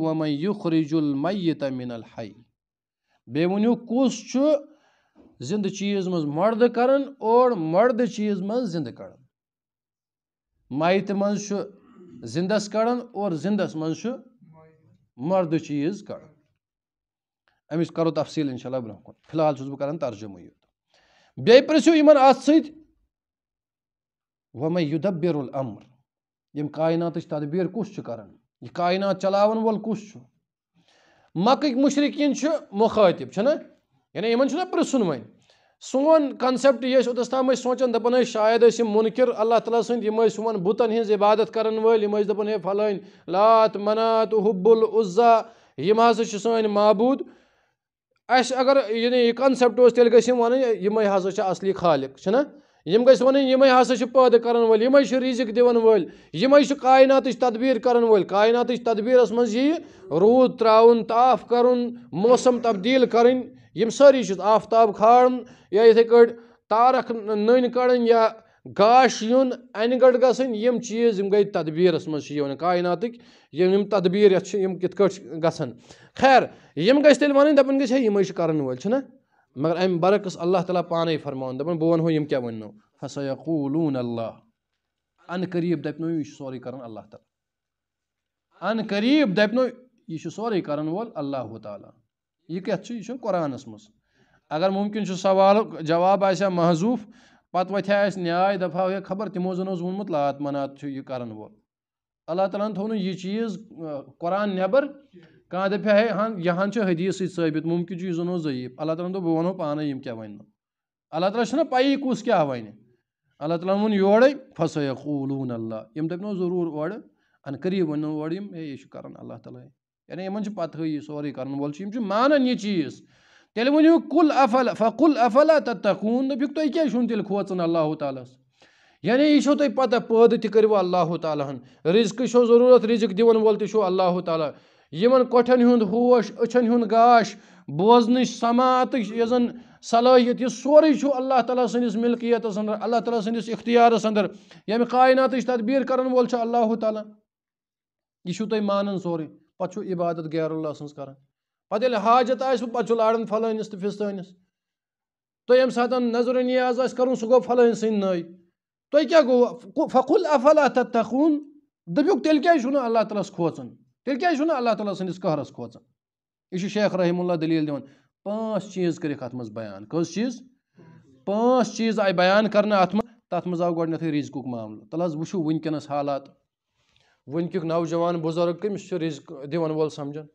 ومخ رج المن ہائی بیونی کس زند چیز مز مرد کر اور مرد چیز مز زند کڑ مندس کڑ ادس مرد چیز کڑ امس کرو تفصیل انشاء اللہ بر فی الحالس بہت ترجمہ یوتر پن ات سمائی برالم یم کاات تدبیر کس کران یہ کائنات چلاون وول کس مکک مشرقین مخاطب چھنا یعنی پرسن و سون کنسپٹ یہ اوتس تام سوچان دپان شاید منکر اللہ تعالیٰ سند سمان بتن ہن عبادت کرن ول دپان ہے فلان لات منات حب العزا العضا ہساچ سابود اس اگر یعنی یہ کنسیپٹ تیل ون ہسا اصلی خالق چھنا یم گیس ون یم ہسا پید کرن ول رزق دن ول کائنات تدبیر کرن ول کائنات تدبیر من یہ رود ترا تاف کر موسم تبدیل کریں یم ساری چیز آفتاب کھاڑ یا اتھے کٹ تارک نن کڑ یا گاش یون این گڑ گسن یم چیز یم گئی تدبیر من سے یہ کائنات یم تدبیر یت کت گسن خیر یم گیس تیل ون دپن گیس ہے یم کرن ول چھنا مگر ام برعکس اللہ تعالیٰ پانے فرمان دپان دن بہو وسیا حون اللہ ان عنقریب دپنو یہ سوری کر اللہ تعالیٰ ان عنقریب دپنو یہ سوری کرن وول اللہ تعالیٰ یہ کتھ قرآن مز اگر ممکن سوال جواب آحزوف پہ وتہا اہم نایا دپہ خبر تمو و لات منات کرن وول اللہ تعالیٰ تھو نو یہ چیز قرآن نیبر کانٛہہ دَپہِ ہے یہِ حدیٖث ہنش حدیث سی ثابت ممکن یہ ضعیٖف اللہ تعالیٰ دوٚپ بہٕ وَنو یِم پان کیا اللہ تعالیٰ چھُنہ پَیی کُس کس وَنہِ اللہ تعالیٰ ون یورے فسئق لون اللہ یِم دَپنو ضروٗر اورٕ اَن قریٖب دبن اورٕ یِم ہے یہِ چھُ کرنا اللہ تعالی یعنی ان پتہ یہِ سورُے کرن وول چھُ یِم چھِ مانان مانا یہ چیز تنوع کل افل کل افلاتہ تقویق تھی کیا تھیل کھوتان اللہ ہَس یعنی یہ چو تھی پتہ پدہ تک کرو اللہ تعالی ہن ضروٗرت رِزق دن وول تہِ چھُو اللہ تعالیٰ ان کوٹن ہوش اچھن گاش بوزنش سماعت یہ زن صلاحیت یہ سوری اللہ تعالیٰ سس ملکیتس اندر اللہ تعالیٰ سس اختیار ادر یم قائنات تدبیر کرن وول اللہ تعالیٰ یہو تانا سوری پتہ عبادت غیر اللہ سن کر پہلے حاجت آارا فلحس تو پستس تھی ام سات نظر و نیاز آس کر سک فلح سو فخل افلح تک تخون دبیو تیل کھا اللہ تعالی کھوتان تل ک ال اللہ تعالیٰ سنس قہرس کھوسا یہ شیخ رحم اللہ دلیل دان پانچ چیز معاملہٕ کرزق حظ تب وس حالات ونک نوجوان بُزرٕگ کٔمِس چھُ رِزق وول سَمجھان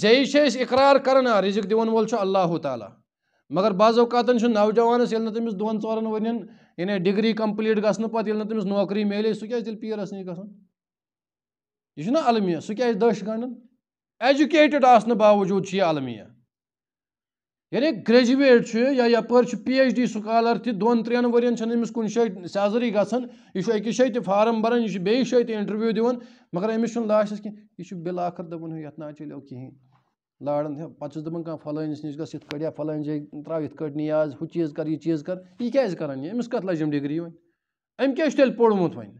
زیٚیہِ چھِ أسۍ اِقرار دول آ زیس اقرار وول چھُ دولہ تعالیٰ مگر بعض اوقاتَن چھُ نوجوانَس ییٚلہِ نہٕ تٔمِس دۄن ژورَن ؤرۍ یَن یعنی ڈِگری کَمپٕلیٖٹ گژھنہٕ پَتہٕ ییٚلہِ نہٕ تٔمِس نوکری میلے سُہ کیٛازِ تیٚلہِ پیٖرَس نِش گژھان یہ نا المیہ سہ کیا دش گنڈن ایجوکیٹڈ آسنے باوجود یہ علمیہ یعنی گریجویٹ یا یپر پی ایچ ڈی سکالر تہ دون ترین ورین امس کن شاید سیزری گھن یہ اکس شاید فارم بران یہ بیس شاید انٹرویو دون مگر امس لاسٹس کھین یہ آخر دپان یت نا چلیو کہین لاڑان پتہ دپان کھانا فلانس نش گھ کڑیا فلان جائے ترا یت کٹ نیاز ہو چیز کر یہ چیز کر یہ کیاز کران امس کت لجم ڈگری ون ام کیا تیل پوڑمت ون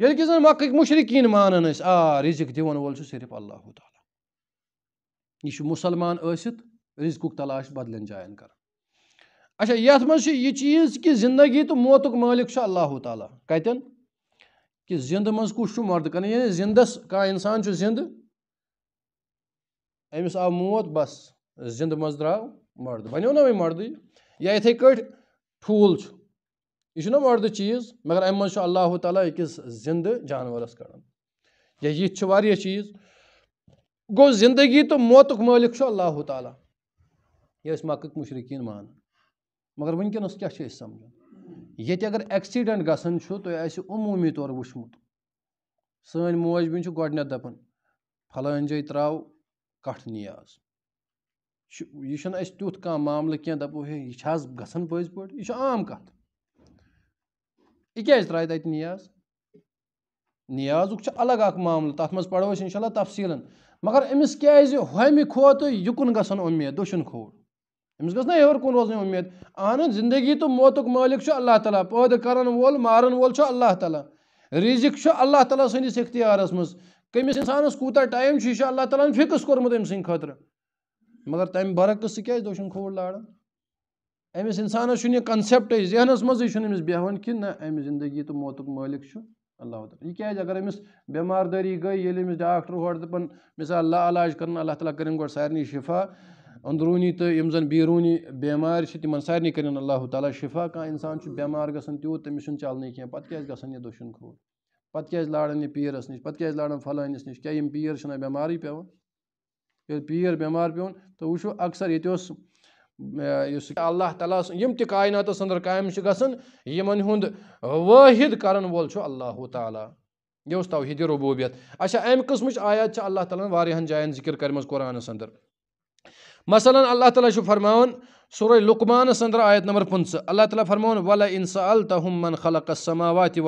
ییٚلہِ کہِ زَن مَکٕکۍ مُشرقیٖن مانان ٲسۍ آ رِزِق دِوَن وول چھُ صرف اللہ تعالیٰ یہِ چھُ مُسلمان ٲسِتھ رِزقُک تلاش بدلین جایَن کر اچھا یَتھ منٛز یعنی یہ چیز کہ زندگی موتُک مٲلِک چھُ اللہ تعالیٰ کَتٮ۪ن کہِ زِندٕ منٛز کُس چھُ زند مز یعنی زِندَس کانٛہہ اِنسان چھُ زِندٕ أمِس آو موت بَس زِندٕ منٛز درٛاو درد بَنیو نہ وۄنۍ مرد یا یِتھَے کٲٹھۍ ٹھوٗل چھُ یہ مردٕ چیز مگر ام اللہ تعالیٰ اکس زندہ جانورس کڑا یہ چیز گو زندگی تو موتک ملک اللہ تعالیٰ یہ مق مشرقین مان مگر ونکس کیا سمجھا یت اگر تو تھی آمومی طور و سن موج بن گھت دل جی تراو کٹ نیاز یہ تیوت کم معاملہ دپو ہے یہ گا پز پہ یہ عام کت یہ کئی تیاز نیاز الگ اکھ معاملہٕ اخ معامل تک مز پڑو انہ تفصیل مگر گژھن اُمید دٔچھُن کھوٚر أمِس دشن نہ گا کُن روزٕنۍ اُمید اہن حظ زندگی تہٕ موتُک مٲلِک چھُ اللہ تعالیٰ پول مارن وول چھُ اللہ تعالیٰ رِزِق چھُ اللہ تعالیٰ سٕنٛدِس منٛز کٔمِس اِنسانَس کوٗتاہ ٹایم چھُ یہِ چھُ اللہ تعالیٰ ہَن فِکٕس کوٚرمُت أمۍ سٕنٛدِ خٲطرٕ مگر تَمہِ برعکٕس سُہ کیٛازِ دشن خوب لاران امس انسان کنسیپٹ ذہنس مزے بہن نہ نا زندگی تو موتک مالک اللہ تعالیٰ یہ کچھ اگر بیمار داری گئی یل یعنی ڈاکٹر ہور دپن مثال لا علاج کرن اللہ تعالیٰ کرن گوڑ سارنی شفا اندرونی تو یم زن بیرونی بیمار تن سارنی کرن اللہ تعالیٰ شفا کان کسان بیمار گان تیوت تمس تمہ چلنی پہ گشن خوب پہ لانے یہ پیرس نش پہ کھانے لان پلس نا پیرہ بمارے پاؤن پیر بمار پوچھو اکثر یہ یُس اللہ تعالیٰ یِم تہِ کایناتَس اَندَر قایِم چھِ گژھان یِمَن ہُنٛد وٲحِد کَرَن وول چھُ اللہ تعالیٰ یہِ اوس توحیٖدِ ربوٗبیت اچھا اَمہِ قٕسمٕچ آیات چھِ اللہ تعالیٰ واریاہَن جایَن ذِکِر کَرِمَژٕ قرآنَس اَندَر مثلا اللہ تعالی فرما سورہ لقمان ادر آیت نمبر پنسہ اللہ تعالیٰ ولا من فرماون وطمق سماوات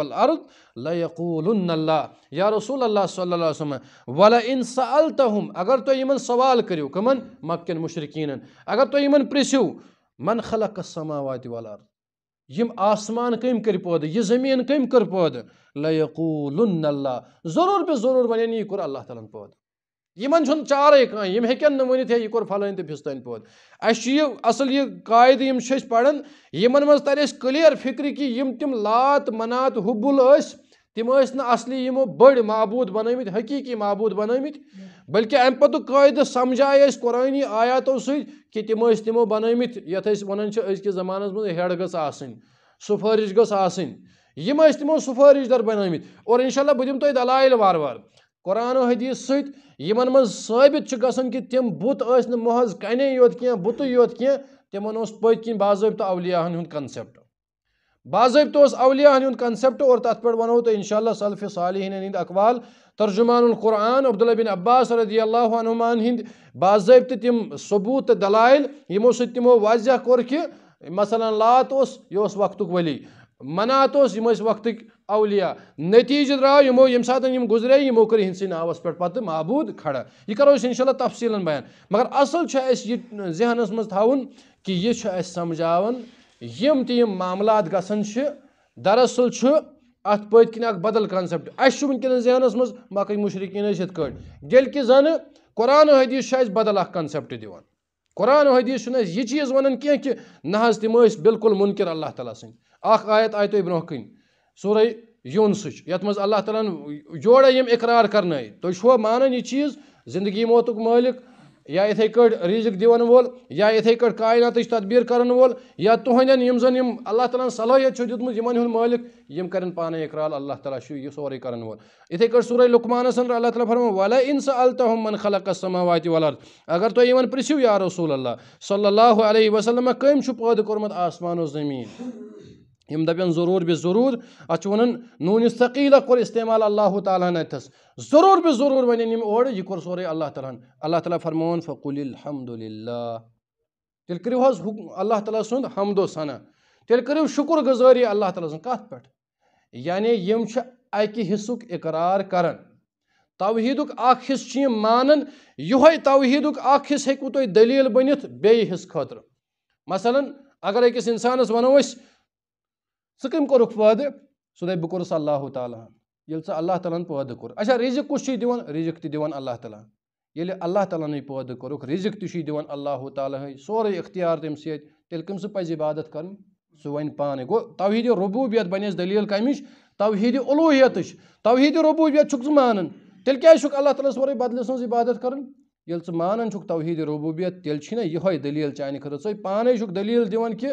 یارس اللہ اللہ صلی علیہ وسلم ولا الحم اگر تو یمن سوال کرو کشرقین اگر تو یمن تھین من خلق السماوات والارض یم آسمان کم کر پود یہ زمین کم کر پود لیقولن اللہ ضرور بے ضرور یہ کر اللہ تعالیٰ پود یمن چھن چارے کان یم ہیکن نہ ونیت ہے یکور فلان تہ پھستان پوت اس چھ یہ اصل یہ قائد یم چھس پڑن یمن مز اس کلیئر فکری کی یم تم لات منات حبل اس تم اس نہ اصلی یمو بڑ معبود بنمت حقیقی معبود بنمت بلکہ ام پتو قائد سمجھائے اس قرانی آیاتو سوی کہ تم اس تمو بنمت یتھ اس ونن چھ اس کے زمانہ مز ہیڈ گس آسن سفارش گس آسن یم اس تمو سفارش در بنمت اور انشاءاللہ بدم تو دلائل وار وار قرآن و حدیث ست یمن من ثابت چھ گسن کہ تم بت اس نہ محض کنے یوت کین بت یوت کین تمن اس پت کین باضابطہ اولیاء ہند کنسپٹ باضابطہ اس اولیاء ہند کنسپٹ اور تت پہ ونو تو انشاءاللہ سلف صالحین ہند اقوال ترجمان القرآن عبداللہ بن عباس رضی اللہ عنہمان ہند باضابطہ تم ثبوت دلائل یمو ست تمو واضح کور کہ مثلا لات اس یہ اس وقتک ولی منات اس یم اس وقتک اولیاء نتیجہ درا یمو یم ساتن یم گزرے یمو کری ہنسی ناوس پیٹ پاتھ معبود کھڑا یہ کرو اس انشاءاللہ تفصیلا بیان مگر اصل چھا اس یہ ذہن اس مز تھاون کہ یہ چھا اس سمجھاون یم تیم معاملات گسن چھ دراصل چھ ات پیت کن اک بدل کنسپٹ اس چھو منکن ذہن اس مز باقی مشرکین اس ہتھ کٹ گل کہ زن قرآن و حدیث چھا اس بدل اک کنسپٹ دیوان قرآن و حدیث چھنا اس یہ چیز ونن کیا کہ نہ حضرت مو اس بالکل منکر اللہ تعالیٰ سن اخ آیت آیت ابن حکین سورہ یونس یع مذ اللہ تعالیٰ جوڑا اقرار کرنا تانا یہ چیز زندگی موتک ملک یا اتھ رزق دن وول یا اتنات تدبیر وول یا تہند اللہ تعالیٰ صلاحیتوں دن مالک ہم کرقار اللہ تعالیٰ یہ سوری کران ات سورے لکمانہ اللہ تعالیٰ ونسا من خلق قسمہ وات ولاد اگر تمہیں ان پوار یا رسول اللہ صلی اللہ علیہ وسلمہ کم پٲدٕ کوٚرمُت آسمان و زمین یم دپن ہم دپور برور اتھ نون ثقیلہ کور استعمال اللہ تعالیٰ اتس ضرور بس ضرور ون اور یہ کور سورے اللہ تعالیٰ ہن اللہ تعالیٰ فرمون فقل الحمد للہ اللہ تھیلو حاض اللہ تعالیٰ سند حمد و ثنا تیل کرو شکر گزاری اللہ تعالیٰ سن کت پہ یعنی یم اکہ حص اقرار کرن توحید اخ حصہ مانن یہ توحید اخ حصہ ہوں تھی دلیل بنت بیس خاطر مثلا اگر اکس انسانس ونو اس کٔمۍ کوٚرُکھ پٲدٕ سُہ دَپہِ بہٕ کوٚرُس اللہ تعالیٰ ہَن ییٚلہِ ثہ اللہ تعالیٰ ہَن پٲدٕ کوٚر اچھا رِزِق کُس چھُے دِوان رِزِق تہِ دِوان اللہ تعالیٰ ہَن ییٚلہِ اللہ تعالیٰ ہنٕے پٲدٕ کوٚرُکھ رِزِق تہِ چھُے دِوان اللہ تعالیٰ ہٕے سورُے سورتار تٔمۍ سۭتۍ تیٚلہِ کٔمۍ سہ پَزِ عبادت کَرٕنۍ سُہ وَنہِ پانَے گوٚو توحیٖدِ ربوٗبیت کر دٔلیٖل کَمِچ توحیٖدِ بنیس توحیٖدِ ربوٗبیت چھُکھ ژٕ مانان تیٚلہِ کیٛازِ چھُکھ اللہ تعالیس ورع بدلس سٕنٛز عبادت کَرٕنۍ ییٚلہِ ژٕ مانان چھُکھ توحیٖدِ ربوٗبیت تیٚلہِ نہ مانا دٔلیٖل چانہِ خٲطرٕ دلی پانَے چھُکھ دٔلیٖل دِوان کہِ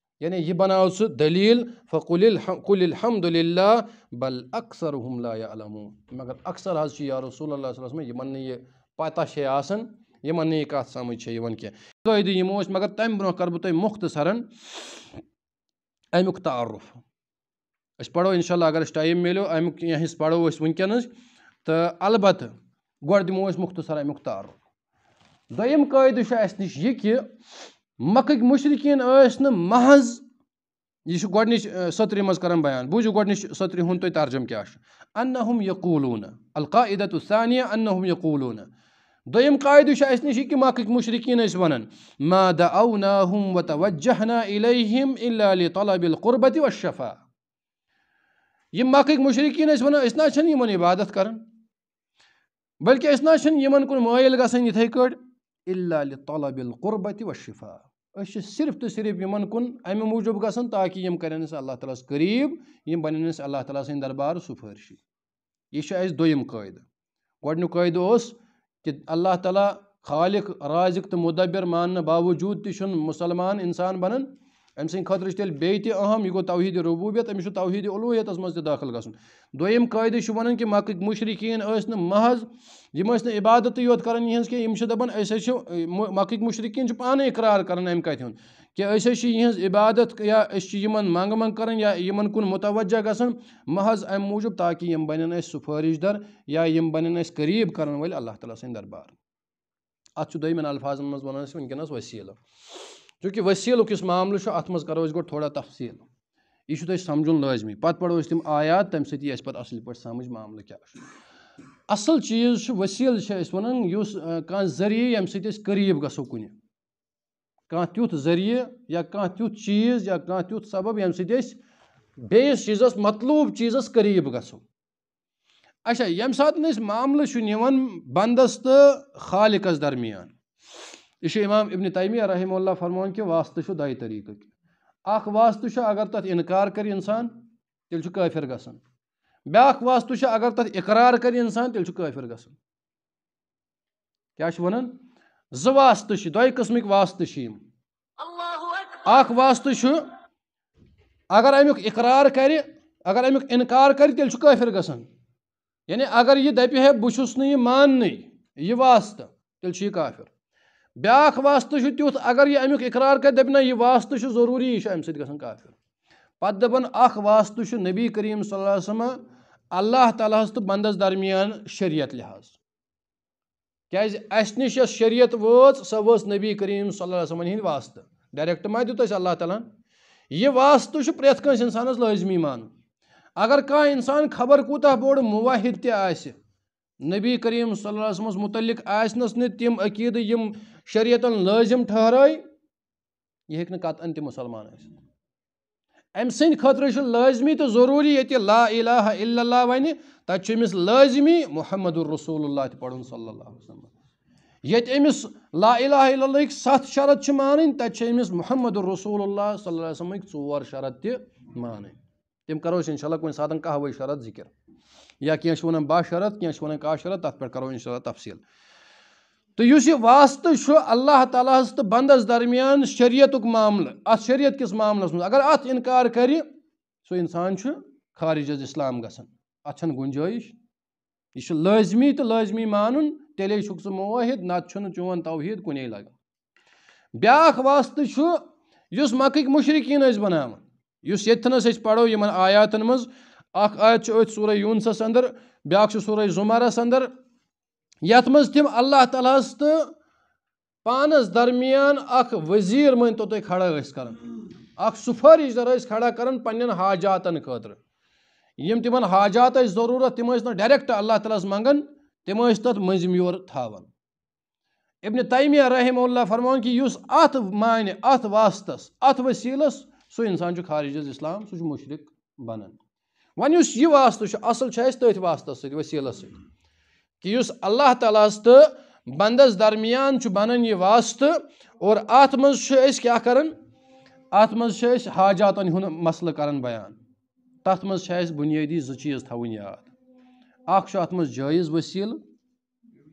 یعنی یہ بنا سہ فقل قل الحمد للہ بل اكثر لا علم مگر اکثر حض یا رسول اللہ صلی اللہ علیہ وسلم صیں یہ پتہ آسن شین ین کا سمجھ چیون کہ قید ہم مگر تمہ برہ کر بہت مختصر امیک تعارف اس پڑھو انشاءاللہ اگر اس ٹائم ملو اس ونکنس تو البتہ گوڑ دمو اس مختصر امیک تعارف ديم اس نش یہ کہ مکک مشرقین ایس نم محض یہ گۄڈنِچ سطری مز کران بیان بوٗزِو گۄڈنِچ سطری ہُنٛد تُہۍ ترجم کیٛاہ چھُ انہم یقولون القاعدت الثانیہ انہم یقولون دوٚیِم قاعدٕ چھُ اَسہِ نِش یہِ کہِ مکٕکۍ مُشرقیٖن ٲسۍ وَنان ما دعوناہم توجہنا الیہم الا لطلب القربت والشفا یِم مکٕکۍ مُشرقیٖن ٲسۍ وَنان أسۍ نہ چھِنہٕ یِمَن عبادت کران بٔلکہِ أسۍ نہ چھِنہٕ یِمَن کُن مٲیِل گژھان یِتھَے کٲٹھۍ الا لطلب القربت والشفا ارے صرف تو صرف انوب گہ کر اللہ تعالیس قریب بنس اللہ تعالیٰ سن دربار سفرشی یہ دم گۄڈنیُک گڈنیک قاعد کہ اللہ تعالیٰ خالق راز تو مدبر ماننے باوجود تن مسلمان انسان بنان منٛز تہِ تیل گژھُن یہ قٲیدٕ چھُ وَنان کہِ مَکٕکۍ من ٲسۍ نہٕ محض یِم ٲسۍ نہٕ عبادتٕے یوت اَمہِ انہ ہُنٛد کہِ مشرقین پانے چھِ کر عبادت یا منگ یا کرا ان متوجہ اَمہِ موٗجوٗب تاکہِ یِم بَنن اَسہِ سُفٲرِش در یا قریٖب قریب وٲلۍ اللہ تعالیٰ سربار اتھمین الفاظن وٕنکٮ۪نَس ورسل چونکہ ورصیل اس معاملہ ات مز کرو تھوڑا تفصیل یہ تھی سمجھن لزمی پہ پڑوس تم آیات تمہ آیا تمہیں اصل پہ سمجھ معاملہ کیا اصل چیز ورسل اہم وس کا ذریعہ یمہ سریب گوہن ذریعہ یا کم چیز یا کھت سبب یم سی بیس چیزس مطلوب چیزس قریب گسو اچھا یم سات اِس معاملہ نوان بندس تو خالقس درمیان یہ امام ابن تیمیہ رحمہ اللہ فرمان کہ واسطہ شو دائی طریقہ کی اخ واسطہ اگر تت انکار کر انسان تیل چو کافر گسن بے اخ واسطہ اگر تت اقرار کر انسان تیل چو کافر گسن کیا شو بنن زو واسطہ شو دائی قسمی کے واسطہ شو اخ واسطہ شو اگر ایم اقرار کری اگر ایم انکار کری تیل چو کافر گسن یعنی اگر یہ دائی پہ ہے بشوسنی مان نہیں یہ واسطہ تیل چو کافر گسن بیاکھ واسطہ شو تیوت اگر یہ امیق اقرار کا دبنا یہ واسطہ شو ضروری شو ام سید گسن کافر پت دبن اخ واسطہ شو نبی کریم صلی اللہ علیہ وسلم اللہ تعالیٰ ہست بندز درمیان شریعت لحاظ کیا اس اشنی شو شریعت ووز سووز نبی کریم صلی اللہ علیہ وسلم ہی واسطہ ڈیریکٹ ما دیو تو اللہ تعالیٰ یہ واسطہ شو پریت کنس انسان اس لحظمی مان اگر کا انسان خبر کو تا بوڑ مواحد تی نبی کریم صلی اللہ علیہ وسلم متعلق آئیس نسنی تیم اکید یم شریعتن لٲزِم ٹھہرٲے یہِ ہیٚکہِ نہٕ کَتَن تہِ مُسلمان ٲسِتھ أمۍ سٕنٛدِ خٲطرٕ چھُ لٲزمی تہٕ ضروٗری ییٚتہِ لا الہ الا اللہ وَنہِ تَتہِ چھُ أمِس لٲزمی محمد الرسول اللہ تہِ پَرُن صلی اللہ علیہ وسلم ییٚتہِ أمِس لا الہ الا اللہ ہٕکۍ سَتھ شرط چھِ مانٕنۍ تَتہِ چھِ أمِس محمد الرسول اللہ صلی اللہ علیہ وسلمٕکۍ ژور شرط تہِ مانٕنۍ تِم کَرو أسۍ اِنشاء اللہ کُنہِ ساتہٕ کَہوَے شرط ذِکِر یا کینٛہہ چھِ وَنان باہ شرط کینٛہہ چھِ وَنان کاہ شرط تَتھ پٮ۪ٹھ کَرو اِنشاء اللہ تفصیٖل تو اس واسطہ اللہ تعالیٰ تو بندس درمیان شریعت معاملہ ات شریعت کس معاملس اگر ات انکار کر سو انسان خارج از اسلام گسن اتنا گنجائش یہ لازمی تو لازمی مانن تیلے موحد ن چون توحید کنے لگا بیاق واسطہ اس مکک مشرقین اس یتنس پڑھو پڑون آیاتن اخ آیت الت سورہ یونسس اندر بیاا سورہ زمرس اندر تم اللہ تعالیٰ تو پانس درمیان ازیر تو تھی کھڑا کر سفارش کھڑا کر پین حاجاتن خطر حاجات ضرورت تم نا ڈائریکٹ اللہ تعالیٰ منگن تم یور تا ابن تیمیہ رحمہ اللہ فرمان کہ اس مان واستس ات ورسیلس سہسان خارج اسلام سہج مشرق بنان اس یہ واسطہ اصل تاطس سسلس سی یُس اللہ تعالیٰ ہس تو بندس درمیان بنان یہ واسطہ اور ات مز کیا کرن ات مز حاجاتن ہند مسلہ کرن بیان تت مز بنیادی زٕ چیٖز تھاوٕنۍ یاد اکھ چھُ اتھ منٛز جٲیِز ؤسیٖلہٕ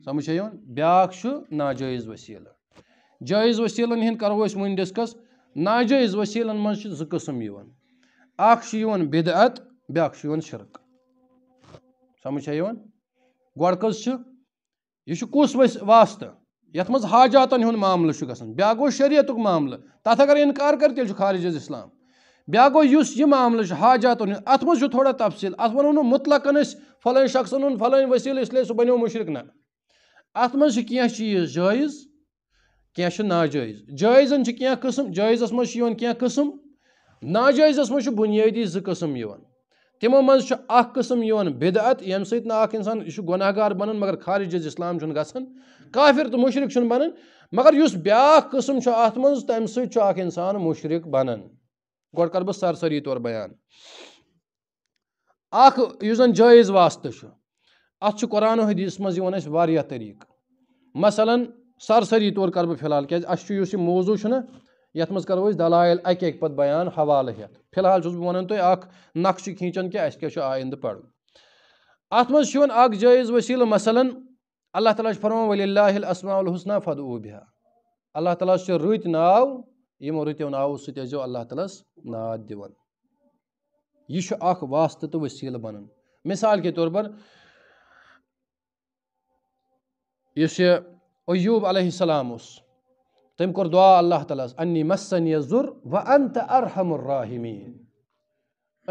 سمجھ یِوان بیٛاکھ چھُ ناجٲیِز ؤسیٖلہٕ جٲیِز ؤسیٖلن ہِنٛد کرو أسۍ وۄنۍ ڈِسکس ناجٲیِز ؤسیٖلن منٛز چھِ زٕ قٕسم یِوان اکھ چھُ یِوان بِدعت بیٛاکھ چھُ یِوان شِرک سمجھ چھا یِوان واسطہٕ یَتھ واسطہ حاجاتَن مز حاجاتن معاملہ گژھان بیا گوٚو شریعت معاملہٕ تَتھ اگر انکار یُس یہِ اسلام بیا حاجاتَن یہ معاملہ حاجاتن چھُ تھوڑا تفصیل ات وقن فلح شخصن چھِ کینٛہہ چیٖز جٲیِز کینٛہہ چھِ نا جٲیزَن چھِ کینٛہہ قٕسٕم چیز جائز چھِ یِوان کینٛہہ قٕسٕم قسم منٛز چھِ بُنیٲدی زٕ بنیادی یِوان تمو مزھ قسم بدعت یمن ستھ انسان یہ گناہ گار بنانج اسلام گان کا کافی تو مشق بنان مگر اس بیاقاق قسم کو اتنا تمہیں سشرق بنان بہٕ سرسری طور بیان یُس واسطہٕ چھُ چھُ منٛز یِوان اَسہِ واریاہ طٔریٖقہٕ مثلاً سرسری طور کر چھُ یُس یہِ موضوٗع چھُنہ یتھ منٛز کرو أسۍ دلایل اکہِ اکہِ پتہٕ بیان حوالہٕ ہیٚتھ فی الحال چھُس بہٕ ونان تۄہہِ اکھ نقشہٕ کھینچان کہِ اسہِ کیاہ چھُ آیندٕ پرُن اتھ منٛز چھُ یِوان اکھ جٲیز وسیٖلہٕ مثلن اللہ تعالیٰ چھُ فرمان ولی اللہ اسما الحسنہ فد اوبیا اللہ تعالیٰ چھُ رٕتۍ ناو یِمو رٕتیو ناوو سۭتۍ ٲسۍ اللہ تعالیٰ ہس ناد دِوان یہِ چھُ اکھ واسطہٕ تہٕ وسیٖلہٕ بنان مِثال کے طور پر یُس یہِ ایوٗب علیہ السلام اوس تٔمۍ کوٚر دعا اللہ تعالیٰ ہَس انی مسنی ظر ون ارحم الراحمیٖن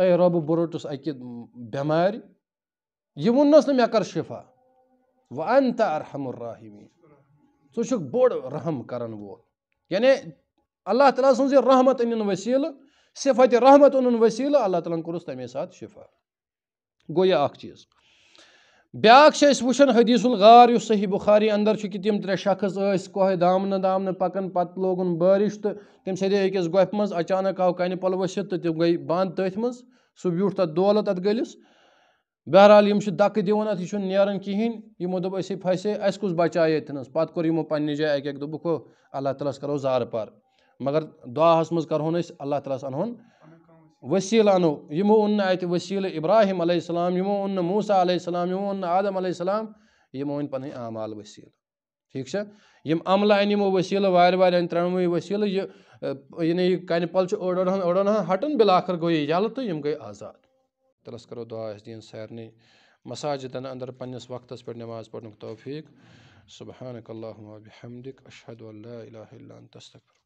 اے رۄبہٕ بہٕ ربو برٹس اکہ بمار یہ ونس نا مے کرفا و ارحم الراحمیٖن ژٕ چھُکھ بوٚڑ رحم کر وول یعنی اللہ تعالیٰ سٕنٛز یہِ رحمت أنِن ورسہ صِفتہِ رحمت اوٚنُن ورلہ اللہ تعالیٰ کوٚرُس تَمے ساتہٕ شِفا گوٚو یہِ اَکھ چیٖز بیاکھ شے اس وشن حدیث الغار یو صحیح بخاری اندر چکی تیم ترے شخص اس کو ہے دامنا دامنا پکن پت لوگن بارشت تیم سیدے ایک اس گوپ مز اچانک آو کائن پل وشت تیم گئی باند تیت مز سو بیوٹ تا دولت ات گلیس بہرحال یہ مجھے دک دیوانا تھی چون نیارن کی ہیں یہ مدب ایسی پھائیسے ایس کس بچائی تھی ناس پات کو ریمو پانی جائے ایک ایک دبکو اللہ تلس کرو زار پار مگر دعا حسمز کرو نیس اللہ تلس انہون وسل انو او نسلہ ابراہیم علیہ السلام اون نوسا علیہ السلام آدم علیہ السلام او پنال ورسہ ٹھیک ہے یہ عملہ انو ورسہ وار ان تروی ورسل یہ یعنی کن پل اوڑھ اوڑھا ہاں، ہٹن بلااخر گئی یل گئی آزاد ترس کرو دعا اس دین سارے مساجد اندر پقت پہ نماز پڑن توفیق صُبحانہ اشد اللہ الہ الا